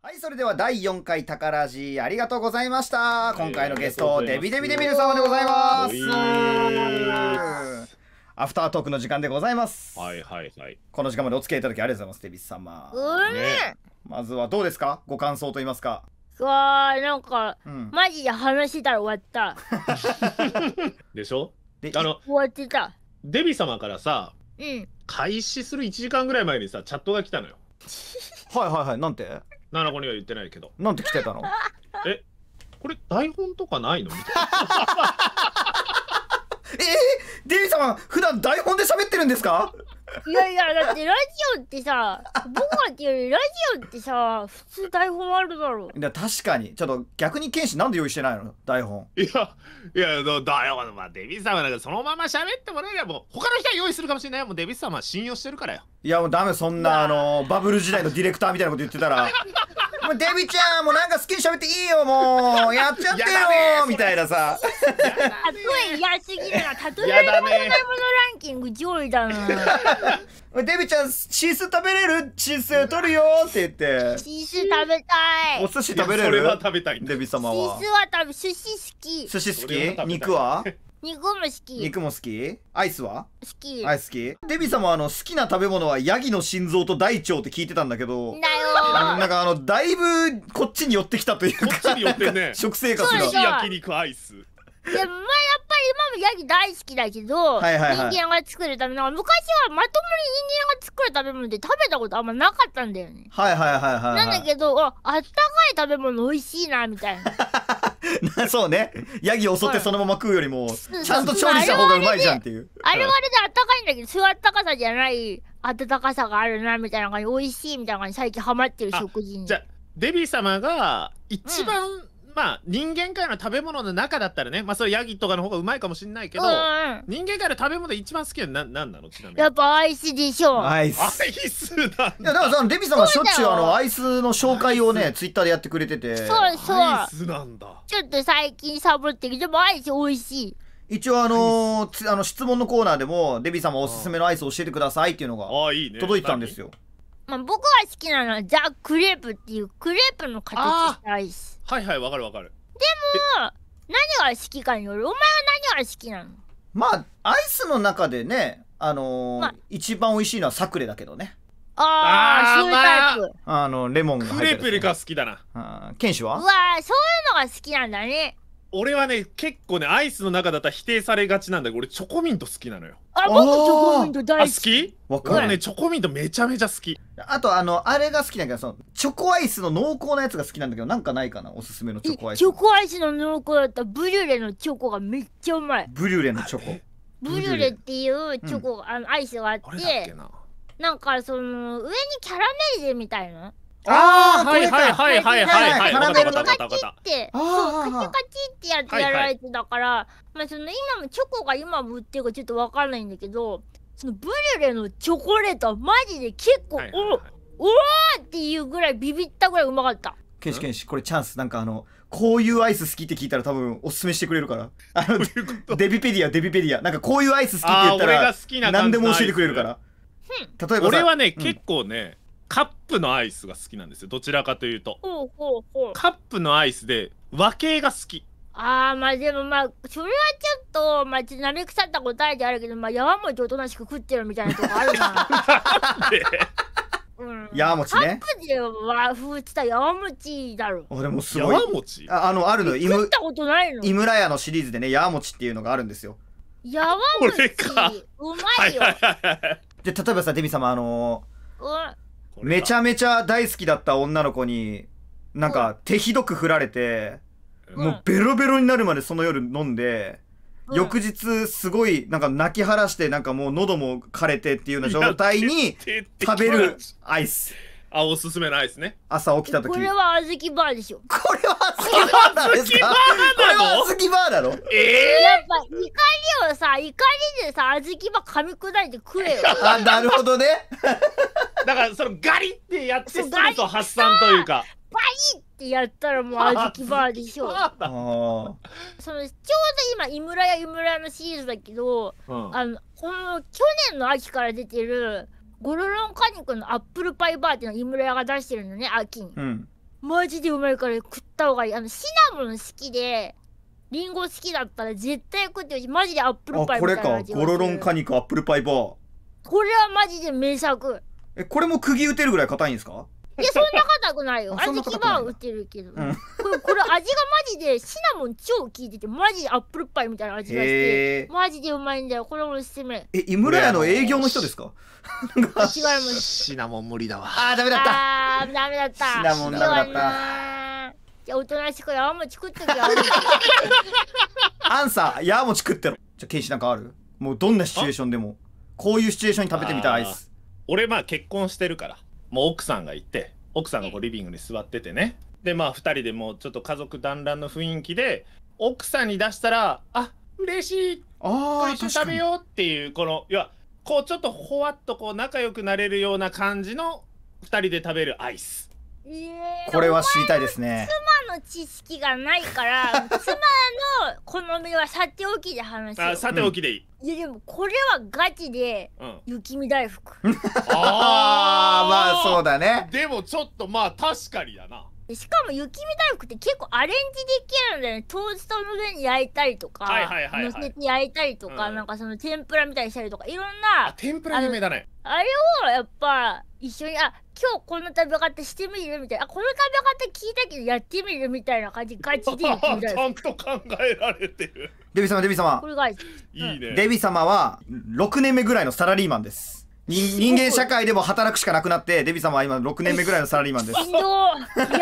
はい、それでは第4回宝ジありがとうございました。今回のゲスト、デビデビデビル様でございます。アフタートークの時間でございます。はいはいはい。この時間までお付き合いいただきありがとうございます、デビス様。ね、まずはどうですかご感想と言いますか。わー、なんか、うん、マジで話したら終わった。でしょであの終わってた。デビ様からさ、うん、開始する1時間ぐらい前にさ、チャットが来たのよ。はいはいはい、なんて七子には言ってないけど。なんて来てたのえこれ台本とかないのみたいな。えー、デビ様普段台本で喋ってるんですかいやいやだってラジオってさ僕はってよりラジオってさ普通台本あるだろういや確かにちょっと逆に剣士なんで用意してないの台本いやいやだよデビ様なんかそのまま喋ってもらえればもう他の人は用意するかもしれないもうデビ様は信用してるからよいやもうダメそんなあのバブル時代のディレクターみたいなこと言ってたら「もうデビちゃんもうなんか好きに喋っていいよもう やっちゃってよ」みたいなさっ例い嫌すぎるな例えられものランキング上位だなデビちゃんチーズ食べれるチーズ取るよって言ってチーズ食べたいお寿司食べれるそれは食べたいデビ様はチーズは食べ寿司好き寿司好き肉は肉も好き肉も好きアイスは好きアイス好きデビ様あの好きな食べ物はヤギの心臓と大腸って聞いてたんだけどだよなんかあのだいぶこっちに寄ってきたというかこっちに寄ってね 食生活が焼肉アイスでもまあやっぱり今もヤギ大好きだけど、はいはいはい、人間が作るための昔はまとも食べ物で食べたことあんまなかったんだよねはいはいはいはい、はい、なんだけどああったかい食べ物美味しいなみたいな そうねヤギを襲ってそのまま食うよりもちゃんと調理した方がうまいじゃんっていうあれはあれであったかいんだけどそういうあったかさじゃないたかさがあるなみたいな感じ美味しいみたいな感じ最近ハマってる食事にじゃデビー様が一番、うんまあ人間界の食べ物の中だったらねまあそれヤギとかの方がうまいかもしれないけど、うん、人間界の食べ物で一番好きなの何なのちなみにやっぱアイスでしょうアイスアイスなんだいやだからそのデビさんがしょっちゅうあのアイスの紹介をねツイッターでやってくれててそうそうアイスなんだちょっと最近サボってるでもアイス美味しい一応あのー、あの質問のコーナーでもデビ様おすすめのアイス教えてくださいっていうのが届いてたんですよまあ、僕が好きなのはザ・クレープっていうクレープの形したアイスはいはいわかるわかるでも何が好きかによるお前は何が好きなのまあアイスの中でねあのーま一番美味しいのはサクレだけどねああそういうタイプ、まあ、あのレモンが、ね、クレープよりか好きだな剣士はうわそういうのが好きなんだね俺はね結構ねアイスの中だったら否定されがちなんだけど俺チョコミント好きなのよあ僕チョコミント大好き好きかるねチョコミントめちゃめちゃ好きあとあのあれが好きだけどそのチョコアイスの濃厚なやつが好きなんだけどなんかないかなおすすめのチョコアイスチョコアイスの濃厚だったブリュレのチョコがめっちゃうまいブリュレのチョコブリュレっていうチョコ、うん、あのアイスがあってなんかその上にキャラメリゼみたいなああはいはいはいはいはいはいカチってそうカチカチってやってやられてたから、まあその今もチョコが今も売ってるかちょっとわかんないんだけどそのブリュレのチョコレートはマジで結構、おおーっていうぐらいビビったぐらいうまかったケンシケンシこれチャンスなんかあのこういうアイス好きって聞いたら多分おすすめしてくれるから あのデビペディアデビペディアなんかこういうアイス好きって言ったら何でも教えてくれるから、例えば俺はね、結構ねカップのアイスが好きなんですよどちらかというとカップのアイスで和系が好きああまあでもまあそれはちょっとまあち舐め腐った答えであるけどまあ山餅おとなしく食ってるみたいなとこあるな山餅ね。カップで和風ってた山餅だろ。俺もすごい。山餅ああの、あるの、イ食ったことないの井村屋のシリーズでね、山餅っていうのがあるんですよ。山餅うまいよ。はいはいはい、で、例えばさ、デミ様、あのー、うん。めちゃめちゃ大好きだった女の子になんか手ひどく振られて、もうベロベロになるまでその夜飲んで、翌日すごいなんか泣き晴らしてなんかもう喉も枯れてっていうような状態に 食べるアイスあ、おすすめないですね。朝起きた時。これはあずきバーでしょ。これはあずきバーですか。これはあずきバーなの。ええー、やっぱ怒りをさ、怒りでさ、あずきバー噛み砕いて食えよ。あ、なるほどね。だから、そのガリってやって、ストレス発散というか。バリってやったらもう小豆バーでしょ。う。そのちょうど今井村や井村のシリーズだけど、うん、あのこの去年の秋から出てる。ゴロロン果肉のアップルパイバーっていうの井村屋が出してるのね秋に、うん、マジでうまいから食った方がいいあのシナモン好きでリンゴ好きだったら絶対食ってほしいマジでアップルパイバーこれかゴロロン果肉アップルパイバーこれはマジで名作えこれも釘打てるぐらい硬いんですかいや、そんな硬くないよ。は売ってるけど。これ、これ味がマジで、シナモン超効いてて、マジでアップルパイみたいな味がして、マジでうまいんだよ。これおすすめ。え、井村屋の営業の人ですか違います。シナモン無理だわ。あー、ダメだった。あー、ダメだった。シナモンダメだった。じゃあ、おとなしくヤーモチ食っとアンサー、ヤーモチ食ってろ。じゃあ、ケイシなんかあるもうどんなシチュエーションでも。こういうシチュエーションに食べてみたいアイス。俺、まあ結婚してるから。もう奥さんがいて奥さんがこうリビングに座っててねでまあ2人でもうちょっと家族団らんの雰囲気で奥さんに出したらあ嬉しいあこれ食べようっていうこのいやこうちょっとほわっとこう仲良くなれるような感じの2人で食べるアイス。これは知りたいですね妻の知識がないから 妻の好みはさておきで話すあさておきでいい、いやでもこれはガチで、雪見大福ああまあそうだねでもちょっとまあ確かにだなしかも雪見大福って結構アレンジできるんだよねトーストの上に焼いたりとかの、せて焼いたりとか、うん、なんかその天ぷらみたいにしたりとかいろんな天ぷら有名だねあれをやっぱ一緒にあ今日この食べ方してみるみたいなあこの食べ方聞いたけどやってみるみたいな感じガチで ちゃんと考えられてるデビ様デビ様これがいいうん、デビ様は6年目ぐらいのサラリーマンです人間社会でも働くしかなくなってデビさんは今6年目ぐらいのサラリーマンですどすぎ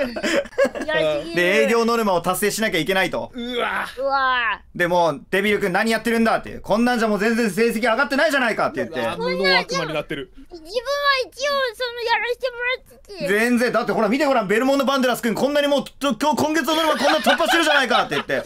るすぎるで営業ノルマを達成しなきゃいけないとうわうわでもデビル君何やってるんだってこんなんじゃもう全然成績上がってないじゃないかって言って無能悪魔になってる自分は一応そのやらしてもらってて全然だってほら見てほらベルモンド・バンデラス君こんなにもう今日今月のノルマこんな突破してるじゃないかって言って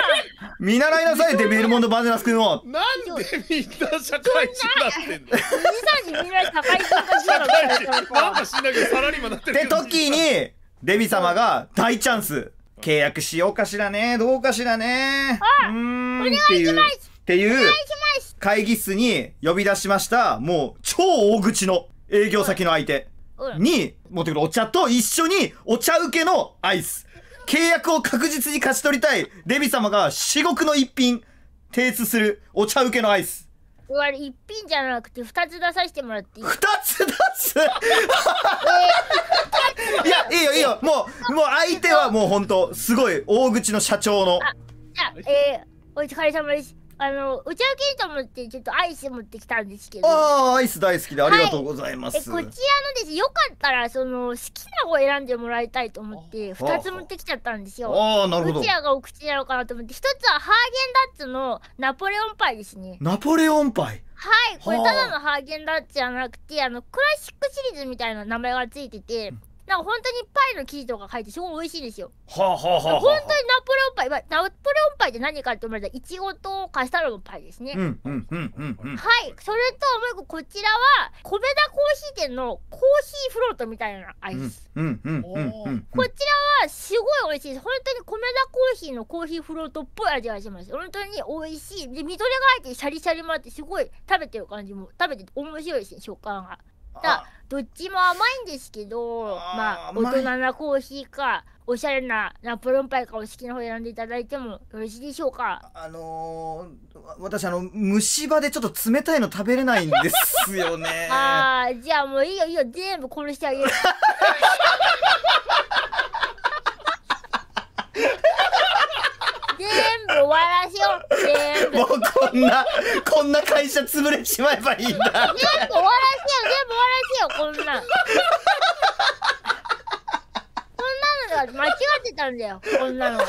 見習いなさいデビルモンド・バンデラス君をなんでみんな社会人になってんのさんにみん高い人たちなんか知んないけどサラリーマンなってるって時にデビ様が大チャンス契約しようかしらねどうかしらねうんお願いしますっていう会議室に呼び出しましたもう超大口の営業先の相手に持ってくるお茶と一緒にお茶受けのアイス契約を確実に勝ち取りたいデビ様が至極の一品提出するお茶受けのアイス割り一品じゃなくて二つ出させてもらっていい二つ出すいやいいよいいよもうもう相手はもう本当すごい大口の社長のああえー、お疲れ様ですあの、ち茶受けと思って、ちょっとアイス持ってきたんですけど。ああ、アイス大好きでありがとうございます。はい、こちらのです、よかったら、その、好きな子選んでもらいたいと思って、二つ持ってきちゃったんですよ。ああ、なるほど。どちらがお口なのかなと思って、一つはハーゲンダッツのナポレオンパイですね。ナポレオンパイはい、これただのハーゲンダッツじゃなくて、あの、クラシックシリーズみたいな名前がついてて、うんなんか本当にパイの生地とか書いてすごい美味しいですよ。はあ、はあはあはあ本当にナポレオンパイ、まあ、ナポレオンパイって何かって思われたらいちごとカスタードのパイですね。はい、それともう一個こちらは米田コーヒー店のコーヒーフロートみたいなアイス。こちらはすごい美味しいです。本当に米田コーヒーのコーヒーフロートっぽい味がします。本当に美味しい。で緑が入ってシャリシャリもあってすごい食べてる感じも食べて面白いです、ね、食感が。だどっちも甘いんですけど、まあ、大人なコーヒーか、おしゃれなナポロンパイかお好きな方選んでいただいてもよろしいでしょうかあのー、私あの虫歯でちょっと冷たいの食べれないんですよね ああじゃあもういいよいいよ全部殺してあげる 終わらせよう全部もうこんなこんな会社潰れしまえばいいんだ全部終わらせよう全部終わらせよこんなんこんなのが間違ってたんだよこんなのが。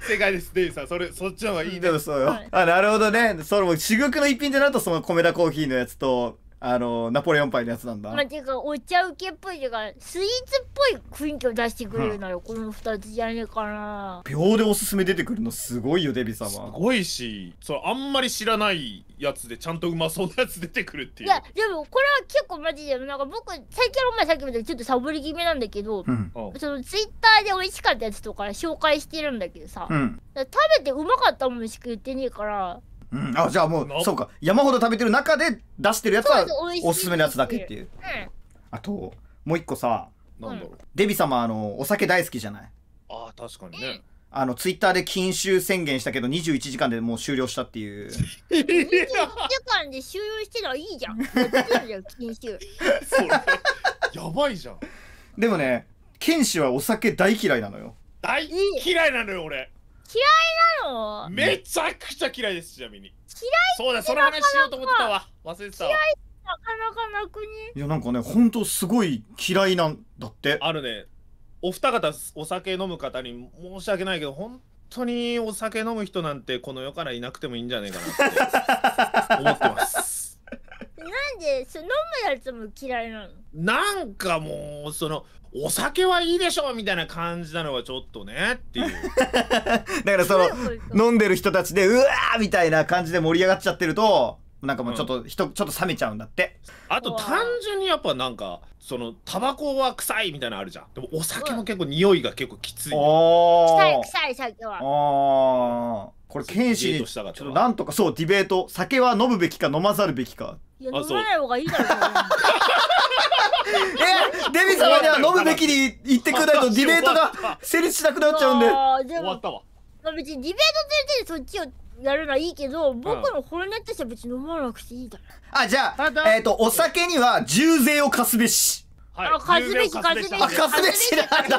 正解ですデイさんそれそっちの方がいいね、うん、そうよ、あなるほどねそれも珠玉の一品でなるとその米田コーヒーのやつとあのナポレオンパイのやつなんだ。まあ、ていうかお茶受けっぽいというかスイーツっぽい雰囲気を出してくれるなら、うん、この2つじゃねえかな。秒でおすすめ出てくるのすごいよデビさんは。すごいしそれあんまり知らないやつでちゃんとうまそうなやつ出てくるっていう。いやでもこれは結構マジでなんか僕最近お前さっきまでちょっとサボり気味なんだけど、うん、そのツイッターで美味しかったやつとか紹介してるんだけどさ、うん、食べてうまかったもんしか言ってねえからうん、あじゃあもうそうか山ほど食べてる中で出してるやつはおすすめのやつだけっていう、うん、あともう一個さなんだろうデビ様あのお酒大好きじゃないあ確かにねあのツイッターで禁酒宣言したけど21時間でもう終了したっていう21時間で終了してたらいいじゃん禁酒 やばいじゃんでもね剣士はお酒大嫌いなのよ大嫌いなのよ俺嫌いなのめちゃくちゃ嫌いです、ちなみに。嫌いそうだ、その話しようと思ってたわ。忘れてたわ。嫌いなかなかなくにいや、なんかね、ほんとすごい嫌いなんだって。あるね。お二方、お酒飲む方に申し訳ないけど、本当にお酒飲む人なんてこの世からいなくてもいいんじゃないかなって思ってます。でそ飲むやつも嫌いなのなんかもうそのお酒はいいでしょみたいな感じなのはちょっとねっていう だからその飲んでる人たちでうわーみたいな感じで盛り上がっちゃってるとなんかもうちょっと、うん、人ちょっと冷めちゃうんだってあと単純にやっぱなんかそのタバコは臭いみたいなのあるじゃんでもお酒も結構匂いが結構きつい、ね、臭い臭い酒はああこれ剣士にちょっとなんとかそうディベート酒は飲むべきか飲まざるべきかいや飲まない方がいいだろう えデビ様には飲むべきに言ってくれないとディベートが成立しなくなっちゃうんで終わったわ、まあ、別にディベート全然そっちをやるのはいいけど僕の本音としては別に飲まなくていいだろ、うん、あじゃあえっ、ー、とお酒には重税を課すべしはい、あ、かすべし、かスべし。あ、カスべしなんだ。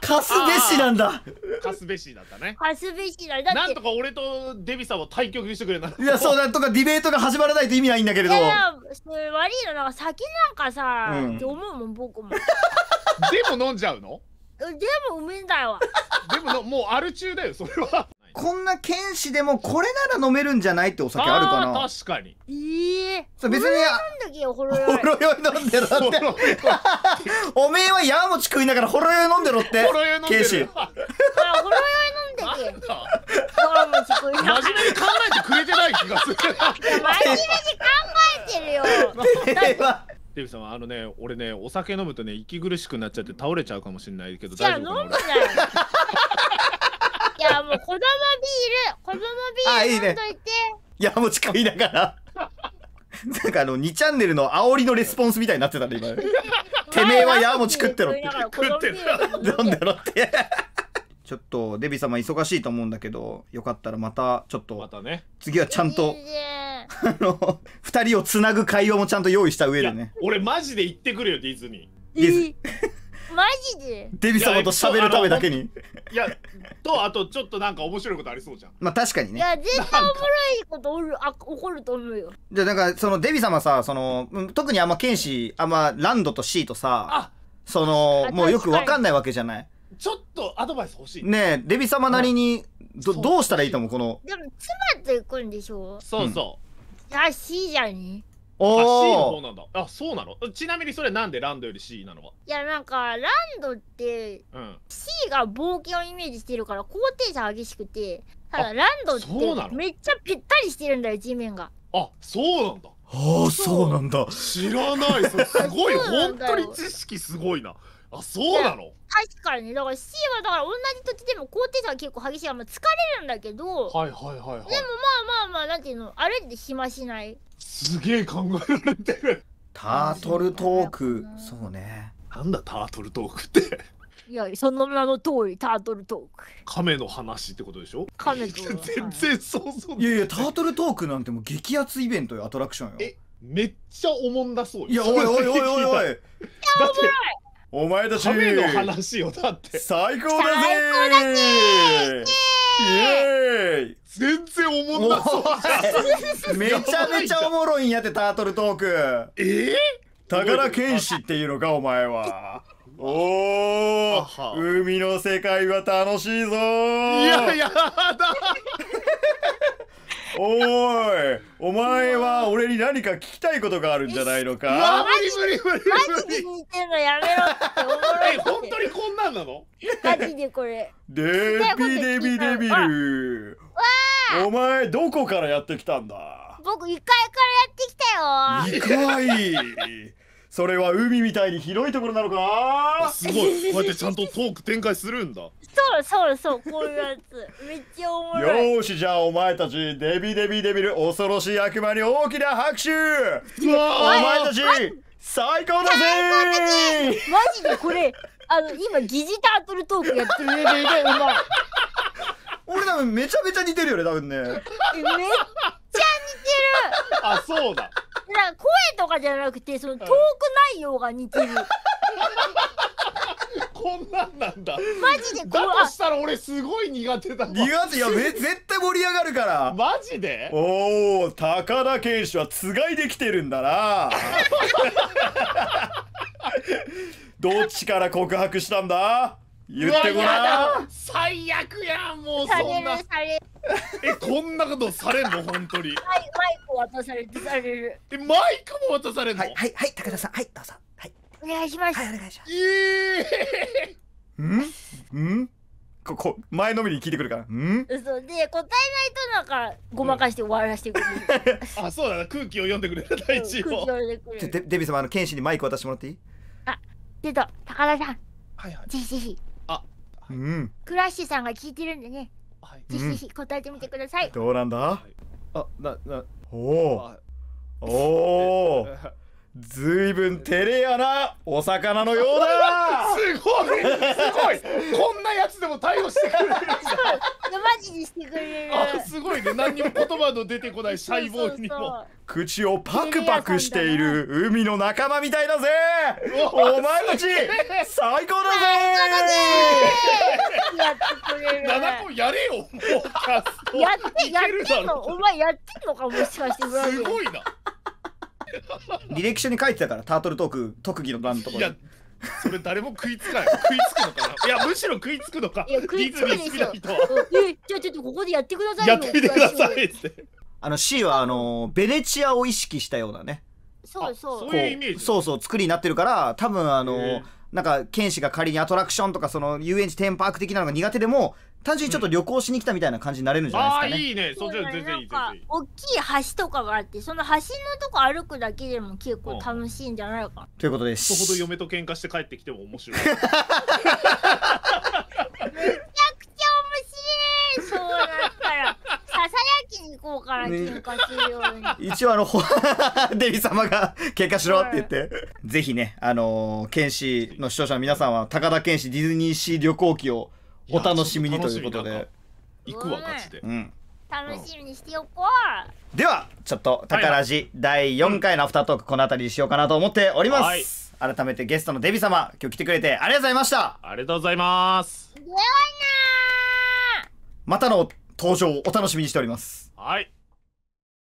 かすべしなんだ。かすべしだったね。カスべしだ。だなんとか俺とデビさんは対局にしてくれない。や、そうなんとかディベートが始まらないと意味ないんだけれど。いや、それ悪いの、なんか先なんかさ、うん、って思うもん、僕も。でも飲んじゃうのでもうめんだよ。でももうアル中だよ、それは。こんな剣士でもこれなら飲めるんじゃないってお酒あるかな確かにいえー、別にほろ酔い飲んでろっておめえはヤーモチ食いながらほろ酔い飲んでろって剣士ほろ酔い飲んでけほろも食いながら真面目に考えてくれてない気がする真面目に考えてるよて めえデビさんはあのね俺ねお酒飲むとね息苦しくなっちゃって倒れちゃうかもしれないけど大丈夫かなああいいね山持ち食いながらなんかあの2チャンネルの煽りのレスポンスみたいになってたね今 てめえは山持ち食ってろって食ってるなんだろってちょっとデビ様忙しいと思うんだけどよかったらまたちょっと、次はちゃんと、あの2人をつなぐ会話もちゃんと用意した上でね俺マジで行ってくるよディズニー。ディズニー マジでデビ様と喋るためだけにいやとあとちょっとなんか面白いことありそうじゃんまあ確かにねいや絶対もろいことおるあ起こると思うよじゃあなんかそのデビ様さその特にあんま剣士あんまランドとシーとさそのもうよくわかんないわけじゃないちょっとアドバイス欲しいねえデビ様なりにどどうしたらいいと思うこのでも妻と行くんでしょそうそう、うん、らしいじゃん C の方なんだあそうなのちなみにそれなんでランドより C なのはいやなんかランドって、うん、C が冒険をイメージしてるから高低差激しくてただランドってめっちゃぴったりしてるんだよ地面があそうなんだああそうなんだ知らないすごい本当に知識すごいなあそうなの確かにねだから C はだから同じ土地でも高低差が結構激しいから、疲れるんだけどはいはいはい、はい、でもまあまあまあなんていうのあれって暇しないすげえ考えられてる。タートルトーク、そうね。なんだタートルトークって。いや、その名の通り、タートルトーク。亀の話ってことでしょ亀と。全然想像、はい、いやいや、タートルトークなんてもう激アツイベントよ、アトラクションよ。え、めっちゃおもんだそうよ。いや、おいおいおいおいおい。いお前たち。亀の話よ、だって。最高だぜ最高だぜイエーイ全然おもんなそうめちゃめちゃおもろいんやってタートルトークえー、宝剣士っていうのかお前はおお海の世界は楽しいぞいややだおいお前は俺に何か聞きたいことがあるんじゃないのか無理無理無理マジで聞てんのやめろってえ本当にこんなんなのマジでこれデビデビデビルお前どこからやってきたんだ僕一階からやってきたよ一階それは海みたいに広いところなのかすごいこうやってちゃんとトーク展開するんだそうそうそうこういうやつめっちゃおもろいよしじゃあお前たちデビデビデビル恐ろしい悪魔に大きな拍手お前たち最高だぜマジでこれあの今疑似タートルトークやってるレベル俺多分めちゃめちゃ似てるよね多分ねめっちゃ似てるあそうだな声とかじゃなくてそのトーク内容が似てる。こんなんなんだ。マジでこだとしたら俺すごい苦手だ。苦手いやめ 絶対盛り上がるから。マジで？おお高田健志はつがいできてるんだな。どっちから告白したんだ？言ってごらん最悪やもうそんなえこんなことされんの 本当にはいマイク渡されてされるえマイクも渡されんのはいはい、はい、高田さんはいどうぞはいお願いしますはいお願いしますえー、んんここ前のめりに聞いてくるからんそうで答えないとなんかごまかして終わらせてくれる、う ん、あそうだな空気を読んでくれる大地を、うん、空気読んでくれるデビ様あの剣士にマイク渡してもらっていいあ出た高田さんはいはいぜひぜひうん、クラッシュさんが聞いてるんでね、はい、ぜひぜひ答えてみてください、どうなんだ、あななおおおお ずいぶん照れやなお魚のようだすごいすごいこんなやつでも逮捕してくれるマジにしてくれるあすごいね何にも言葉の出てこない細胞にも口をパクパクしている海の仲間みたいだぜお前たち最高だぜやってくれる7個やれよやってやってんのお前やってんのかもしかしてすごいな履歴書に書いてたからタートルトーク特技の番のところやそれ誰も食いつかない食いつくのかな いやむしろ食いつくのかいや食いつくでしょ、うん、じゃあちょっとここでやってくださいやってみてくださいってあの C はあのベネチアを意識したようなねそうそうそうそうそう作りになってるから多分あのなんか剣士が仮にアトラクションとかその遊園地テンパーク的なのが苦手でも単純にちょっと旅行しに来たみたいな感じになれるんじゃないですかね。ああ、いいね。そっちは全然いい。なん大きい橋とかがあって、その橋のとこ歩くだけでも結構楽しいんじゃないかうん、ということです。そほど嫁と喧嘩して帰ってきても面白い。めちゃくちゃ面白い。そうだったら。ささやきに行こうから喧嘩するように、ね、一応あの デビ様が喧嘩しろって言って、はい、ぜひねあのー、剣士の視聴者の皆さんは高田剣士ディズニーシー旅行記をお楽しみにということで行くわガチで、楽しみにしておこう、ではちょっと「宝ラジ」第4回のアフタートークこの辺りにしようかなと思っております、はい、改めてゲストのデビ様今日来てくれてありがとうございましたありがとうございますではなまたの登場お楽しみにしておりますはい